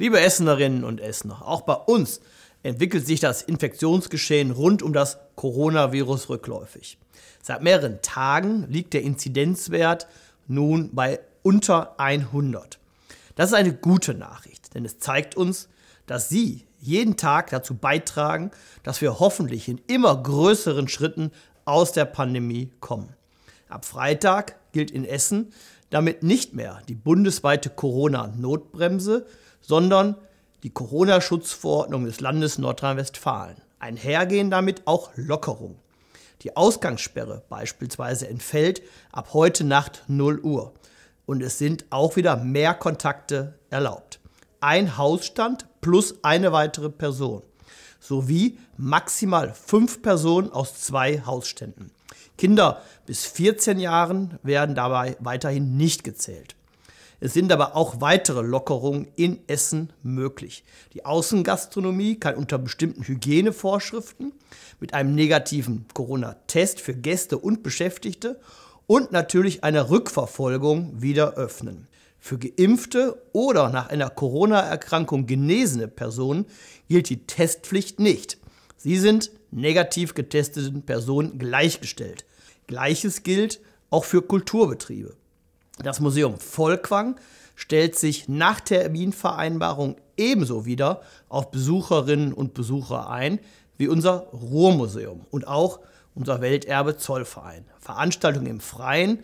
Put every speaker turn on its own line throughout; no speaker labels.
Liebe Essenerinnen und Essener, auch bei uns entwickelt sich das Infektionsgeschehen rund um das Coronavirus rückläufig. Seit mehreren Tagen liegt der Inzidenzwert nun bei unter 100. Das ist eine gute Nachricht, denn es zeigt uns, dass Sie jeden Tag dazu beitragen, dass wir hoffentlich in immer größeren Schritten aus der Pandemie kommen. Ab Freitag gilt in Essen damit nicht mehr die bundesweite Corona-Notbremse, sondern die Corona-Schutzverordnung des Landes Nordrhein-Westfalen. Einhergehen damit auch Lockerungen. Die Ausgangssperre beispielsweise entfällt ab heute Nacht 0 Uhr und es sind auch wieder mehr Kontakte erlaubt. Ein Hausstand plus eine weitere Person sowie maximal fünf Personen aus zwei Hausständen. Kinder bis 14 Jahren werden dabei weiterhin nicht gezählt. Es sind aber auch weitere Lockerungen in Essen möglich. Die Außengastronomie kann unter bestimmten Hygienevorschriften mit einem negativen Corona-Test für Gäste und Beschäftigte und natürlich einer Rückverfolgung wieder öffnen. Für geimpfte oder nach einer Corona-Erkrankung genesene Personen gilt die Testpflicht nicht. Sie sind negativ getesteten Personen gleichgestellt. Gleiches gilt auch für Kulturbetriebe. Das Museum Volkwang stellt sich nach Terminvereinbarung ebenso wieder auf Besucherinnen und Besucher ein wie unser Ruhrmuseum und auch unser Welterbe Zollverein. Veranstaltungen im Freien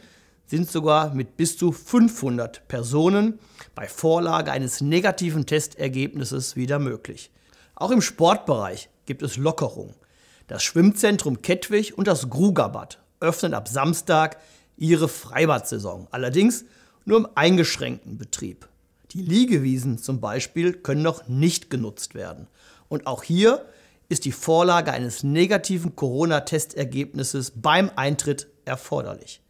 sind sogar mit bis zu 500 Personen bei Vorlage eines negativen Testergebnisses wieder möglich. Auch im Sportbereich gibt es Lockerungen. Das Schwimmzentrum Kettwig und das Grugabad öffnen ab Samstag ihre Freibadsaison, allerdings nur im eingeschränkten Betrieb. Die Liegewiesen zum Beispiel können noch nicht genutzt werden. Und auch hier ist die Vorlage eines negativen Corona-Testergebnisses beim Eintritt erforderlich.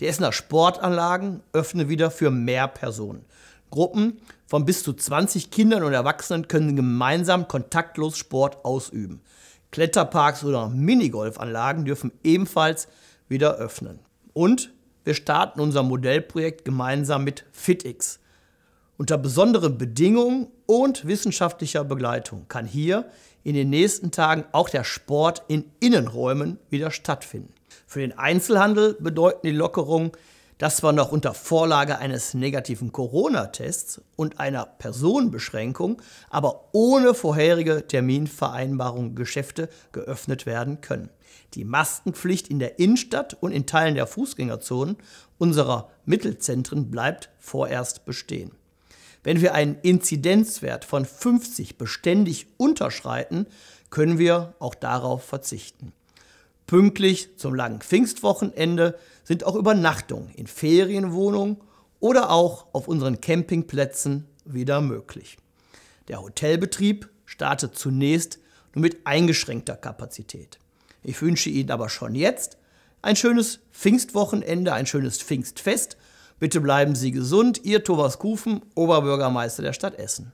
Die Essener Sportanlagen öffnen wieder für mehr Personen. Gruppen von bis zu 20 Kindern und Erwachsenen können gemeinsam kontaktlos Sport ausüben. Kletterparks oder Minigolfanlagen dürfen ebenfalls wieder öffnen. Und wir starten unser Modellprojekt gemeinsam mit FitX. Unter besonderen Bedingungen und wissenschaftlicher Begleitung kann hier in den nächsten Tagen auch der Sport in Innenräumen wieder stattfinden. Für den Einzelhandel bedeuten die Lockerungen das war noch unter Vorlage eines negativen Corona-Tests und einer Personenbeschränkung, aber ohne vorherige Terminvereinbarung Geschäfte geöffnet werden können. Die Maskenpflicht in der Innenstadt und in Teilen der Fußgängerzonen unserer Mittelzentren bleibt vorerst bestehen. Wenn wir einen Inzidenzwert von 50 beständig unterschreiten, können wir auch darauf verzichten. Pünktlich zum langen Pfingstwochenende sind auch Übernachtungen in Ferienwohnungen oder auch auf unseren Campingplätzen wieder möglich. Der Hotelbetrieb startet zunächst nur mit eingeschränkter Kapazität. Ich wünsche Ihnen aber schon jetzt ein schönes Pfingstwochenende, ein schönes Pfingstfest. Bitte bleiben Sie gesund. Ihr Thomas Kufen, Oberbürgermeister der Stadt Essen.